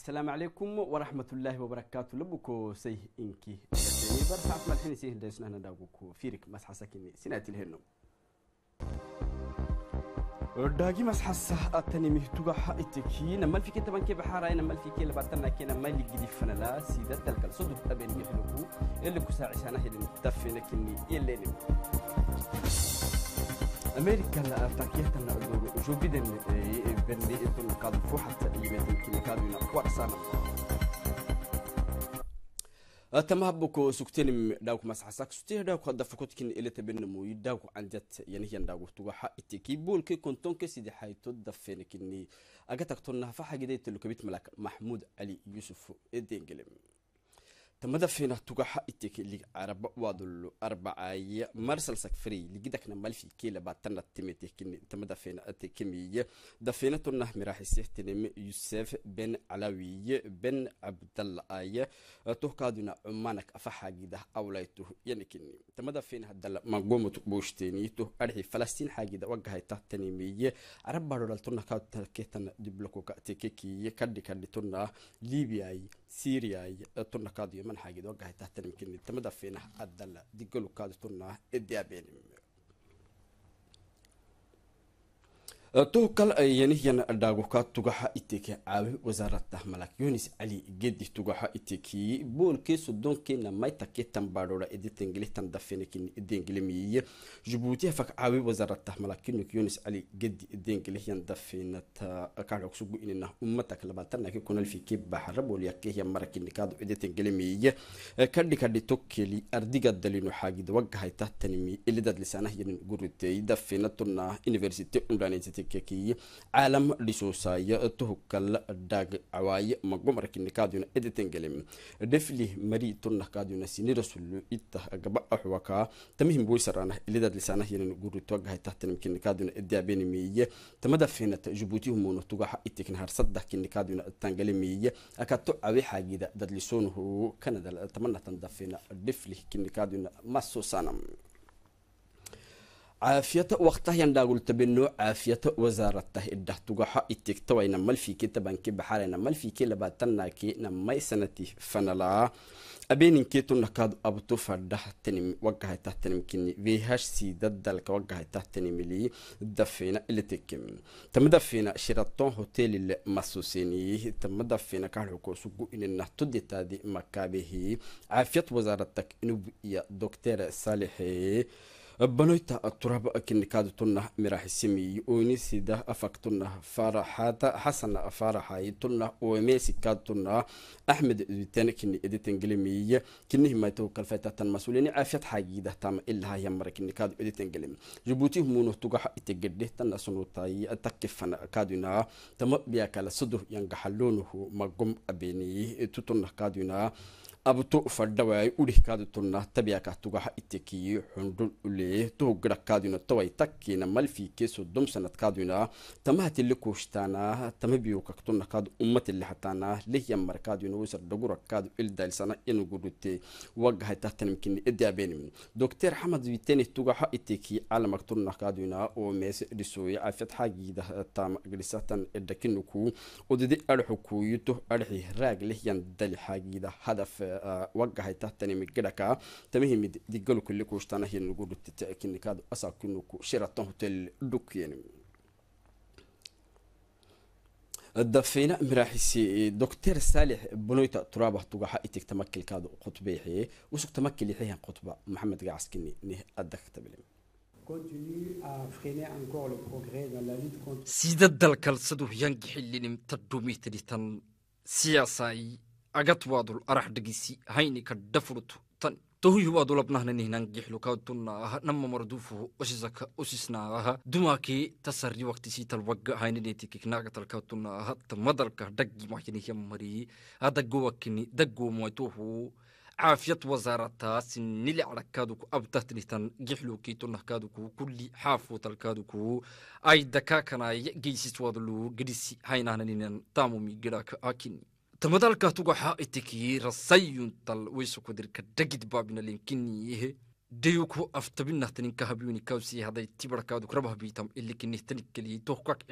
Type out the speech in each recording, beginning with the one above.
السلام عليكم ورحمة الله وبركاته لبكو سيه إنكي برسعت مالحين سيه دايسنا هنا داقوكو فيرك مسحة ساكني سناتي الهنو داقي مسحة ساعتني مهتوغا حائتكي نمال فيكي طبعا كي بحارة نمال فيكي لبارتنا كي نمال لي قدي فنلا سيدة تلك الصدو تقبين يحلوكو اللي كساعي سانا هيدن تفينك إني يليني أمريكا لا أفتكيت أدور جو بدن بني إبن قد فوحة يمدن كل كادونا وأحسانا تمهبك سكتين داوك مسح ساك سكتين داوك هذا فكوت كن إلى تبين موي داوك جات يعني هي داوك توجه إتيكي بول كي كنتون كسيد دفين تدفن أغا تكتون تنها فحاجة دي تلو كبيت ملاك محمود علي يوسف إدين جلمي tamadafina tugaha iteke lig araba wadulu arbacaya marsal sakfrey ligidakna malfi kila batana timete tamadafina atekemiye dafina tunah miraxisih tinime yusef ben alawiye ben abdalla aya cumanak afaxaagidah awlaytuh yanikini tamadafina hadala magomut booshteeniyituh arxi falastiin xaagida wagahaytah tanimiye arabadhodhal tunah kautake tekekiye kadhi kadhi siiriyay tunna kaadiyo manxagido gahay tahtanimkinni tamada fiinah adala digalukaadi tunnah ediabenim توكل ينهيان الداغوكا تغاها إتيكي عاوي وزارة ملك يونس علي جدي تغاها إتيكي بول كيسو دون كينا مايتا كيتان بارورا إدي تنجلي تان دفيني كين إدي انجلي مي جبوتي فك عاوي وزارة ملك يونس علي جدي إدي انجلي يان دفينة كارو كسوغو إننا أمتك لبانتان لكي كون الفي كيب بحر بول يكيه يان مراكي نكادو إدي تنجلي مي كاردي كاردي توكيلي أرديغا دلينو حاجي دوغا هاي تحتنمي إلي داد لسانه ين غورتي دفينة تنا إنيفرسيتي أمرانيتي lastikakii caalam dhisoosaaya tuhkal dhaag cawaaye magomarkini kaaduna edetengelem dhefli mari tunah kaaduna sinirasulu itah gaba axwakaa tamihim boysarana ilidaad lisaanah yanan guritogahaitah tanamkini kaaduna edaabenemeeye tamada fenat jubuutihumuno tugaha itiknahar sadah kini kaaduna tangalemeeye akato cawe xaagida dad lisoonuhu kanadal tamanatan dafena dhefli kini kaaduna masoosanam caafiyata waqtahyan dhaagultabeno caafiyata wasaarattah idhahtugaxo itigtawayna malfiike tabanki baxarayna malfiike labaatanaaki na may sanati fanalaa abeeninkeetu nakaadu abtu fadhahtanim wagahaytahtanimkini vhc dadalka wagahaytahtanimili dafina ilitikim tamadafina shiraton hotelile masuseni tamadafina kaxukosugu inina tuditaadi makaabihi caafiyat wasaaratak inubu iya dokter saalixe banoyta turab kinikaad tunah miraxisimiy onisida afak tunah faraxaata xasan faraxay tunah oemesikaad tunah axmed editan kini editan gelimiy kinihi maytow kalfaytatan masulini caafiyad xaagiidah tama ilahaya mara kinikaad editan gelim jibuuti munuh itegedhe tana takifan kaaduna tama biyakala sudur yangaxaloonuhu magum abeeniy tutunah kaaduna abtu fadhawaayo udhihkaadi tunna tabyaakah tugaha itekiyi xundhun uleeye tuhugirhakaadina taway takkiina malfiikee soddom sanadkaadina tamahatile kooshtaana tamabiyokaktonnakaad ummatillehataana lehya inugurute wagahaytahtanimkini edaabenim doctor xamad viteni tugaha iteki calamak oo meese dhisoye afetxaagiida taama agdhisatan edhakinuku odidi adhaxukuuyi tuh raag lehyan dalixaagiida hadaf wagahaitahtan migedhaka tamihimid digalukili kushtanahingudhutiteknikad asakinuku sheraton hotel dhukyen dafeyna miraxisi doctor saalix bunoyta turaabah tugaxa itigta makilkaada khudbeexe usugta makilixehan khudba maxamed gacaskini nih adaktabile sida dalkalsadu yangixilinimta siyaasai agatwaadul araxdhegisi haynika dhafurtu tan tohuyhuwaadu labnahnanehnangixlukau tunaaha osisaka osisnaaha dumakee tasari waktisitalaga tamadalka dhaggimahyaniha adagowakini dagoomatohu caafiyad wasaarataasi nili cadhakaduku abdahtinihtan gixlukiitunahkaduku kuli xaafutalkaduku aydakaakanaya geysiswaadulu gedhisi haynahnaninan taamumi akini tamadalkaatugaxaa'itekii rasayuntal weysokodirka dhagidbaabina lenkiniyehe deyuku aftabinahtaninka habyunikausi haday tibarkaadu krabahbiitam ilikinihtanikkeliyey tohkak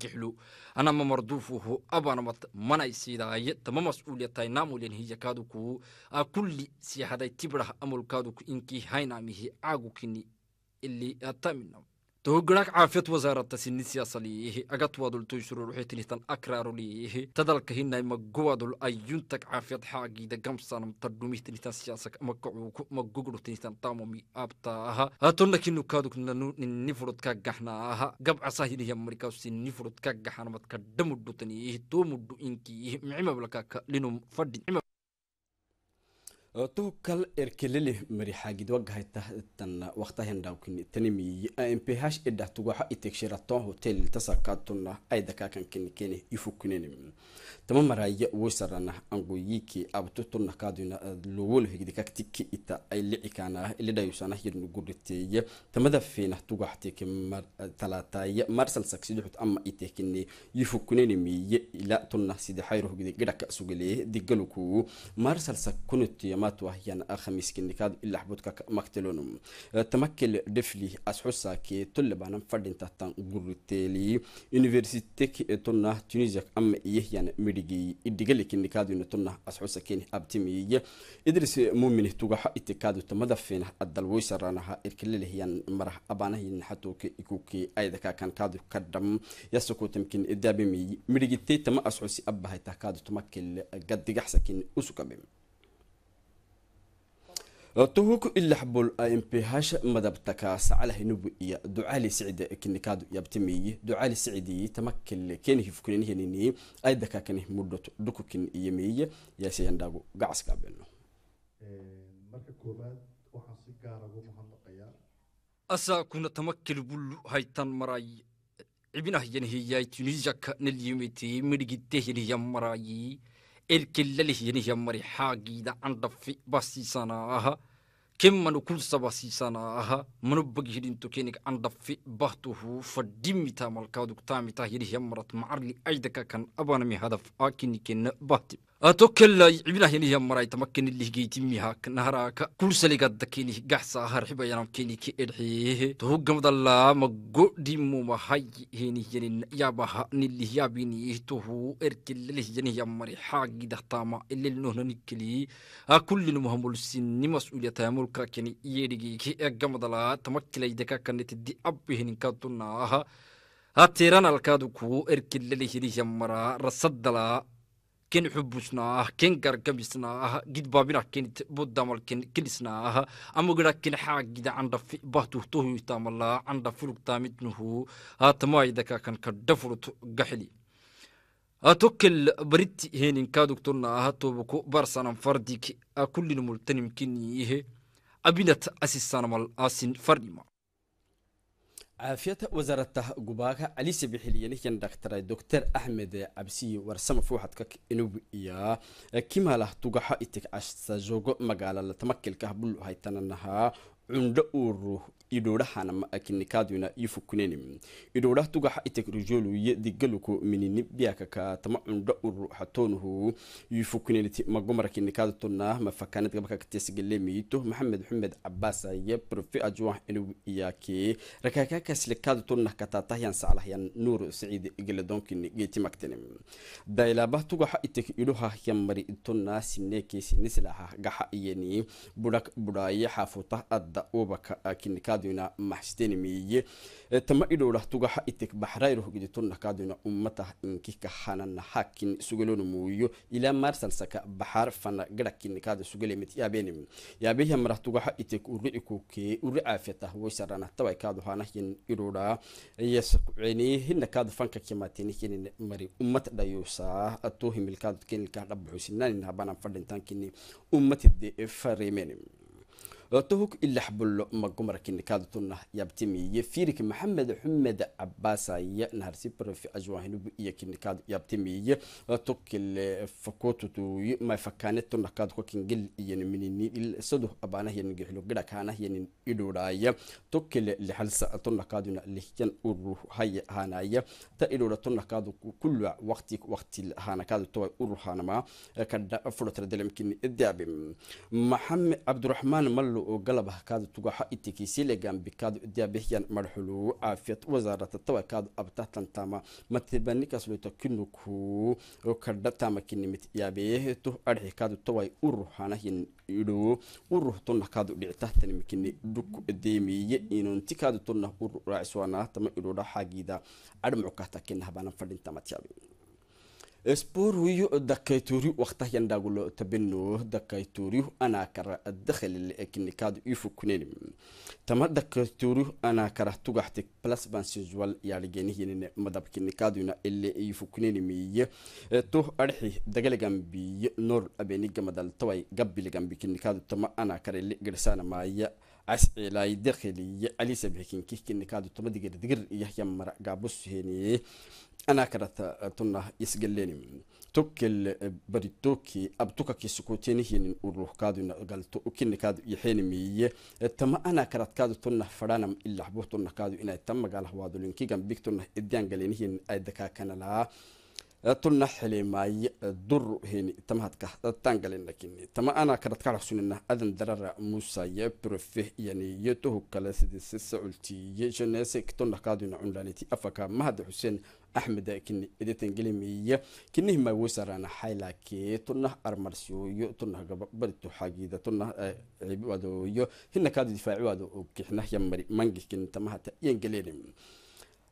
gixlu anama marduufuhu abanamat manaisiidaaye tama mas'uuliyatai naamulian hiyakaaduku akulli si haday tibarah amulkaaduku inkii haynaamihi caagukini ili ataminam توغرك عافيت وزارة تسيني السياسة ليه أغطواد التوشر روحيت نهتن أكرار ليه تدلك هنا مقواد الأيون تك عافيت حاقي دا قمسا نمتردو مهت نهتن سياسة مقعوك مقوغرو تنهتن تامو مي أبتاها هاتونك إنو كادوك ننو نفرد كاك قحناها قبع ساهي ليه أمريكا وسين نفرد كاك قحنا متكدمو دوتنيه تومو دو إنكي معما توكل إركلله مريحة جد وجهة تن وقتها نداوكن تنمي إم بي هاش إدا توجه إتكشرتون هوتيل تساقطنا أيدا كان كن كن يفكنين من تمام رأي وسرنا أنجويكي أبتوتنا كادونا لول هيك دكتك إتا اللي كان اللي دايوسنا هيرن قرتي تمدا فينا توجه تك مر ثلاثة مرسل سكسيدو أما إتكني يفكنين مي لا تنا سيد حيره جد جدك سجلي دجلكو مرسل سكنت معلومات وهي خميس كنكاد إلا حبوتك مكتلون تمكل دفلي أسحوسا كي طلبانا فردين تحتان قرتيلي يونيفرسيتك تنا تونيزيك أم يهيان ميديجي إدقالي كنكاد ينتنا أسحوسا كين أبتمي إدرس مؤمن تغاها إتكاد تمدفين الدلويسرانها إركللهيان مرح أبانهين حتوك إكوكي أيدكا كان كادو كدم يسكو تمكن إدابي مي ميديجي تيتما أسحوسي أبها تحكادو تمكل قد قحسكين أسكبهم tuhuku ilaxbul imph madabtaka sacala hinubu iyo ducali sicida kinikaadu yabtamiyi ducali sicidiyi tamakil kenihifkuneniheniyi aydaka kanih mudhot dhukukin iyo meyiye yaasayandhaagu gacaskaabeno marka koobaad waxaan si gaara ah ugu mahadnaqayaa asaakuna tamakil bulu haytan maray cibinahyanhiyay tunisiaka nalyemete medhigitehyanhiya marayi elkellalih yenih yammari haagida andhafi basisanaaha kemmanu kulsa basisanaaha manubag hidinto kenik andhafi bahtuhu fadhimita malkaadugtaamita yenih yammarat macarli aydaka kan abanami hadaf a kinikenna bahtib أتوكل عبنا هني يعني يا مراي تمكن اللي جيت ميها كنهرا كورسلي قد كيني قحصة هرحب يا نام كيني كي إرحيه تهوج مد الله مقدي مو ما هاي هني يني يعني يا بها نلي يا بني تهو إركل اللي يني يا مري حاج ده طامع اللي النهنا نكلي أكل المهم السن مسؤولية تامل كاكني يرجي كي أجمد الله تمكن يدك كنت دي أبي هني كاتنا هاتيران الكادو كو إركل اللي هي يعني يا مرا رصد الله ken xubusnaah ken gargabisnaah gidbaabinah ken budamal ken kelisnaah amagara ken xaagida candafi bahtuhtohuytamalaa candafulug taamitnuhu haatamaayidakakanka dhafurut gaxili atokel baritti heninkaadugtonaah toboko barsanan fardik akulinmultanimkiniihe abinat asisanamal asin fardhima عافيتها وزارتها قباكة أليس بحلية كان دكتور دكتور أحمد عبسي ورسم فوحد كك إنوب إيا كما له توقع إتك عشت جوغو مقالة لتمكل كهبل هايتنا cundho uuru idhuudhahana makinikaduna ifukuneni idhuudhah tugaxa itekrijoluye digaluku minini biyakaka tama cundho uru xatoonuhu ifukuneniti magomara kinikadtona mafakanad gabakakatesigalemiyito maxamed xumed cabaasaya profe ajuwah enugu iyake rakakakaslikadtonah katatahyan saclahyan nuur saciid geledonkini geetimaktenem daylabah tugaxa itek idhuhah yamari itona sineekesiniselaha gaxa iyani budhak budhaaye xaafutah ad hadda ubaka akin kaaduyna e, tama idhowlah tugaha itik baxrayro giditunna kaaduyna ummatah inkika hanana hakin sugelonu muuyo ilaa baxar fana garakin kaada sugelemit yaabenim yaabehiya marah tugaha itik urri'ikuke urri caafiyatah waysarana tawai kaadu hanahin idhowdha yasqceni hina fanka kimaatenihin mari ummat dhayuusaa atuhimil kaadu kenilkah dhabuxusinaanin ummatide fareemenim tohug ilaxbullo magomarkini kaadtunah yaabtimiye firik maxamed xumed cabaasaya naharsi prof ajwahinubu iyo kinikaad yaabtimiye tukil eh, fakotutuy mafakanetunah kaadko kingil iyan minini sadu abaanah yanin gixilo gidhakaanah yanin lixalsa tunah lihyan urur haya haanaya ta idhuudha tunah kaadu waqti waqti haana kaadu taway urur eh, kadha fudhatara dalamkini maxamed cabdiraxmaan mal dagaalo oo galab ah kaad tugaxa itikisiilegambi kaad udaabixiyan marxulu caafiyad wasaarata tawakaad abtahtan tama matibanikasluta kinuku kadha tama kinimid yaabeehto adhixi kaad taway uruhanahin idho uruhtona kaad dhictahtanimikini dhuk deemiye inonti kaad tonna uru raacisuanaatama idhodha xaagida adhmucukahta kinahbanan fadhintamatiyaabe اسبور دكايتوري وقتها ينداغلو تبنو دكايتوري انا كرا الدخل اللي اكن كاد يفو كنين تما دكايتوري انا كرا توغحتك بلس بانسيزوال يالجيني هنا مدب كن كادونا اللي يفو كنين مي تو ارحي دغلغان بي نور ابيني جمدال توي قبل جنبي كن كاد تما انا كرا اللي جرسانا مايا asciilay dakhiliye alisabikin kihkinikadu tomadigeeda digir yahya maragabusheniye anakarata eh, tuna isgalenim tukkel eh, baritoki abtukaki sukutenihinin uruhkaduna galto ukinikadu yahenimiye eh, tama anakaratkadu tuna faranam ilahbuh tuna kadu inay tamagalah wadolinkigambik tuna idyangalenihin ay dakakanalaa tuna xilimaay duru heni tamaadka tangalenakini tama ana karadkaxsunina adan darara musaya profe yani yotohu kale sidisi sacultiye jenese tonna kaaduna cunlaniti afaka mahad xuseen axmed kini idetangelimiya kinihima wesarana xaylake tunna armarsiyoyo tunna gababarito xagida tunna cibiwadoyo eh, hina kaadu difaaciwaado oo kixna yamari mangikin tamahata yangelenim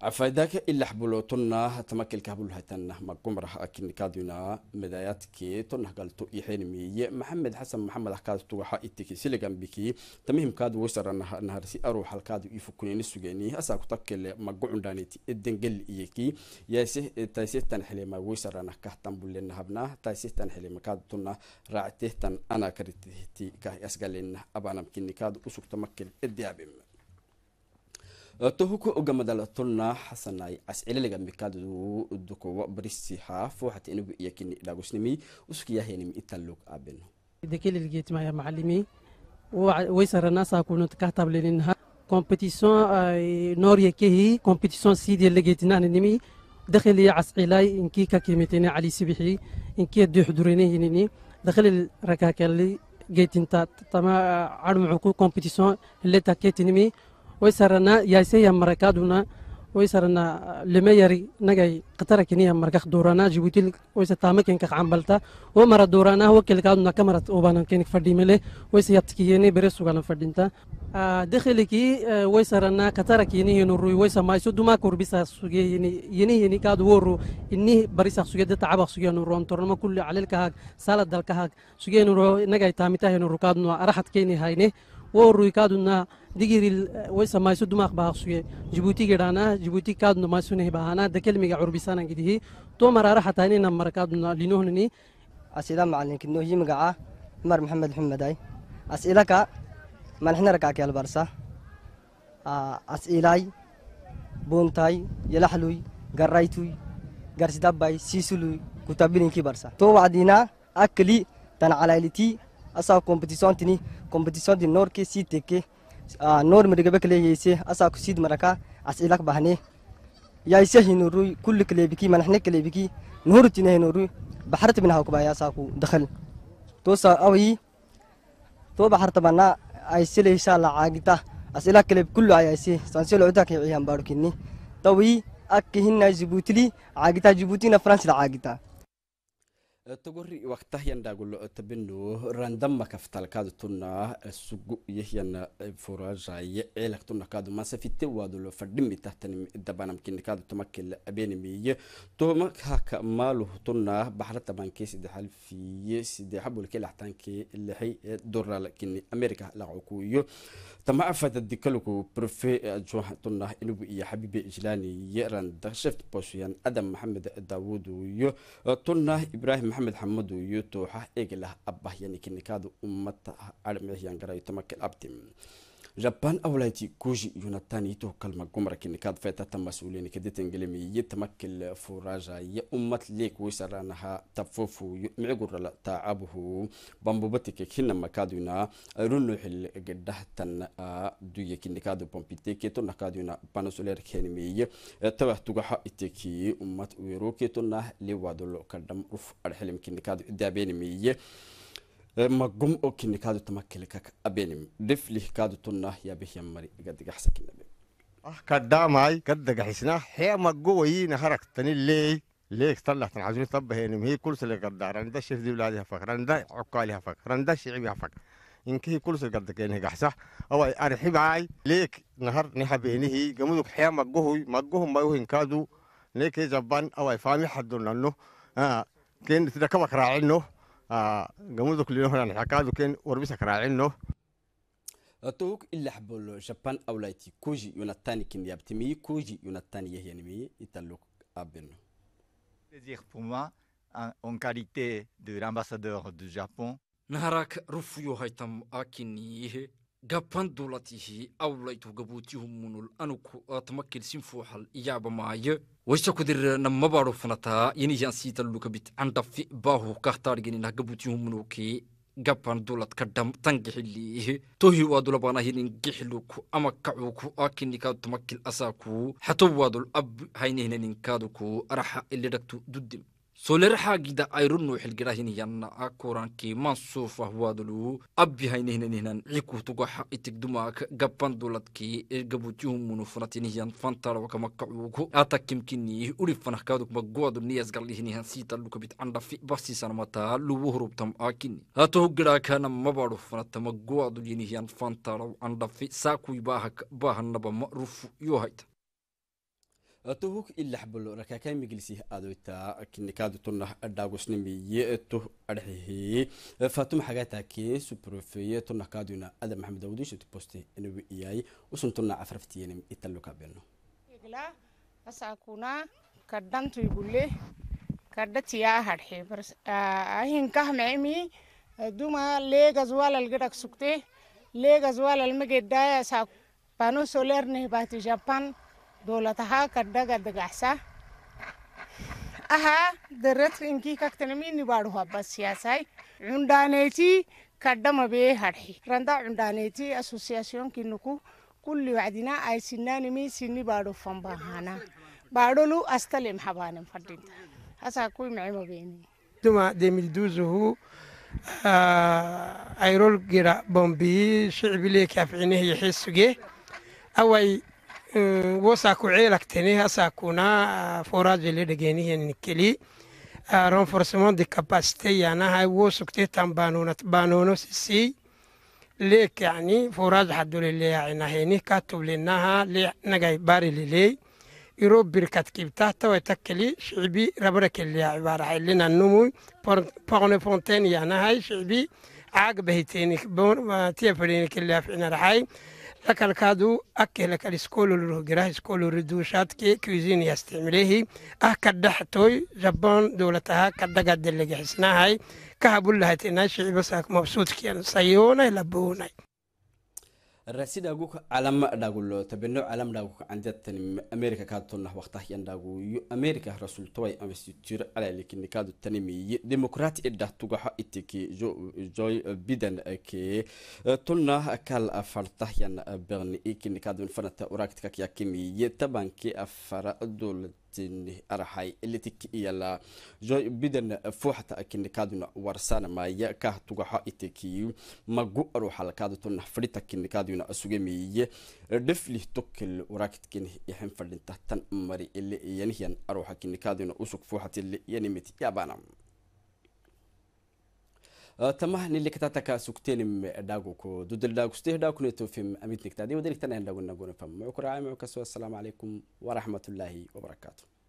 afadaka ilaxbulo tonnah tamakilka habulhatanah magumrah akinikaduna madaayadke tonnah galto maxamed xasan maxamed ahkaad itiki siligambiki tamihimkaad waysarah naharsi aru halkaad ifukuneni sugeni asaa kutakele edengel iyeki taysehtan xelema waysaranah kahtambulenahabnah taysehtan xelemakaad tonnah raactehtan ana kah asgalenah abanamkinikaad usugtamakil edeabem tohuku ugamadala tolna xasanay cascililiga حتى انو barisiha fooxat سنمي وسكي kini dhaagusnimi usukiyahenim italug abeno دكيلجيت مع معلمي ويسر الناس أكون تكتب لنا كومبيتيشن آه، نوري كهي كومبيتيشن سيدي اللي جيتنا نمي دخل يا عسعلاي إنكي ككلمتين علي سبحي إنكي دو حضوريني هنيني دخل الركاكالي جيتين جيت تما عرم عقو اللي تاكيت ويسرنا ياسيا مركادونا ويسرنا لميري نجاي قطرة كنيا مركخ دورانا جيبوتي ويسا تامكين كخ عمبلتا ومرا دورانا كل كادونا كمرت أوبانا كينك فردي ملة ويسا يبتكييني بريسو غالا فردينتا دخلكي ويسرنا قطرة كيني نروي ويسا ما يسود ما كوربيسا سوغي يني يني يني كاد ورو إني بريسا سوغي دي تعبا نرو نورون تورنما كل عليل كهاك سالد الكهك كهاك نرو نجاي تامتا نرو كادونا أرحت كيني نه و كادونا کادونا ويسا ویسا مایسو دماغ جبوتي جبوتی گرانا جبوتی کادونا مایسو نه بهانا دکل میگه عربستان گیدی تو مراره حتانی نم كادونا لینوهنی السلام عليك انه هي مر محمد الحمداي اسئلك ما نحن ركعك يا البرسا أسئلة بونتاي يلحلوي قرأيتوي قرس دباي كتابين كي برسا تو وعدينا اكلي تنعلايلتي असा कॉम्पिटिशन थी कॉम्पिटिशन थी नोर के सी तेके नोर में रिगबे के लिए इसे असा सीध में रखा अस इलाक बहाने या इसे ही नूरू कुल के लिए भी की मनहने के लिए भी की नूर चिन्ह नूरू भारत में ना हो पाया साकू दखल तो सा अब ही तो भारत बना ऐसे ले हिस्सा आगिता अस इलाक के लिए कुल आया ऐसे संसे लोता के हम बाड़ किन्नी तो वही अक किन्ना जिबूतली आगिता जिबूती ना फ्रांस आगिता togori waqtah yandhagulo eh, tabino randama kaftalkaadu tuna eh, sugu yahyana eh, furajaye eelak tunakaadu masafite waadulo fadhimi tahtani dabanamkinikaadu tamakila abenimiye tomakaka maaluh tuna baxra tabankee sadexal fiye sadexa bulke laxtankee lixay doral kini tama afadadi kalugu profe ajoatunah ilugu iyo xabiibe ijlaani yeran dasheft boshiyan adam maxamed daawudu iyo tunah ibraahim maxamed xamudu iyo tooxa eegilah abah yaniknikaadu ummata armixyan garayo tamakel abtim japan awlayti koji yunataniito kalma gomrakin kad feta tamasuli ni kaditen gelemi yitmakil furaja ya ummat lek wisaranaha tafofu migurla taabuhu bambubatike kinna makaduna runu hil gedahtan duye kinikadu pompite keto nakaduna panasoler kenimi tabah tugaha iteki ummat wero keto nah lewadolo kadam ruf arhelim kinikadu dabenimi مقوم أوكي كادو تمكلي كاك أبينم دفلي كادو تنا يا به يمري قد جحسك النبي أه كداماي قد جحسنا حيا مقوين هركتني ليه ليك طلعت العجوز طب هي هي كل سلك قد انا ده شيف ذي ولادها فخر انا ده عقالها فخر انا ده انك هي كل سلك قد يعني جحسة او ارحب عاي ليك نهر نحبيني هي قمدك حياه مقهوي مقهم ما يوهن كادو ليك جبان او فامي حد انه اه كين تدكبك راعي انه gamudu kulino horan xakaadu ken warbisa karaacino tog ila xabolo japan awlayti koji yunatani kimyabtimi koji yunatani yahyanimi italuk abeno plaisir pour moi en qualité de l'ambassadeur du Japon naharak rufuyo haytam akini gabandulatihii awlaytu gabuutihumunul anuku atmakilsin fuuxal iyaabamaaye waysa kudir namabaro fanataa yaniyan siitallukabit andafi baahu kahtaargeninah gabuutihumunukii gaban dulad ka dham tangixiliih tohi waadul abanahinin gixiluku ama kacuku akinikaa tumakil asaaku hato ab haynehinaninkaadku araxa ilidhagtu dudim solerhaagida ayronuuxilgirahiniyana akurankii mansuufah waaduluu abbihaynehnaninhan cikuhtugaxa itigdumaak gabanduladkii gabujuhumunufunatinihiyan fantarawakamakacuu atakimkiniih ulifanahkaadukma guaduniyasgalihinihan siitallukabit candhafi barsiisanamataa lubu hurubtam aakini hatohugiraakana mabarufunatama guadulyinihiyan fantaraw candhafi saakuibaahak baahanabama rufu yohayta tobuk ilaxbalo rakakai magilisiih adoyta kinikaaditunah dhaagusnimiye tu adhihi fatuma xagaataakee suprofeye tunah kaaduna ada maxamed awdishatu poste inawi iyay usun tuna afraftiyenim italukabeno asakuna kadhantuigule kadhatiyaa hadhe ahinkahmecimi duma leegas walalgedhag sugte leegas walalmagedaya sa pano soler nehbati japan دولتها كدغا دغاسا aha darat inki kaktanami ni baru habas siasai undaneti kadama be harhi randa undaneti association kinuku kulli wadina ay sinani mi sinni baru famba hana barulu astalim habanem fadinta asa kuy maima beni tuma 2012 hu ayrol gira bombi shicbi leekaafcinihii xiisuge away wasakuceelagtene hasakuna foraajeledegeenihiyanikeli renforcement de capacité yanahay wosugte tan banonat banono sisey leek yani foraaj haduleleyacinaheeni ka tublinaha le nagay barileley iro birkadkibta tawaitakeli shicbi rabrakeleya cibarahalinanumuy pone fontaine yanahay shicbi caag bahitenik tiyafadenikeleya ficnarahay lakalkaadu ake lakal iskololro girah iskololro duushaadke kuisiniya isticmilehi ah kadhaxtoy jaban dowlataha kadhagadelegaxisnahay kahabullahatinaa shicibasaak mabsuudkiyan sayoonay laboonay الرئيس داغو علم داغو لو تبنو علم داغو عندت امريكا كاتون وقتها ين يعني داغو يو امريكا رسول توي انفستيتور على لكن كادو تنمي ديمقراط ادا توغا اتيكي جو جوي بيدن كي تولنا كال فرتح ين برني كي كادو فنت اوراكتك يا كيمي تبانكي افر دول waqtin araxay elitik iyala joy bidan fuuxta akin kaaduna warsanamaya kah tugaxa itekiyu magu aruxalkaada tun fadhita kin kaaduna asugamiye dhiflih tukil warakitkin yaxin fadhinta tan mari ili yanihyan aruxa kin usug fuuxatili yanimit yabanam آه، تمه سوکتیم داغو کو اللي كتاتك سكتين داغوكو دود الداغوستيه فیم امید نکتادی و ودلك تنهن داغو نقول فم کسوا السلام علیکم و رحمت الله و وبركاته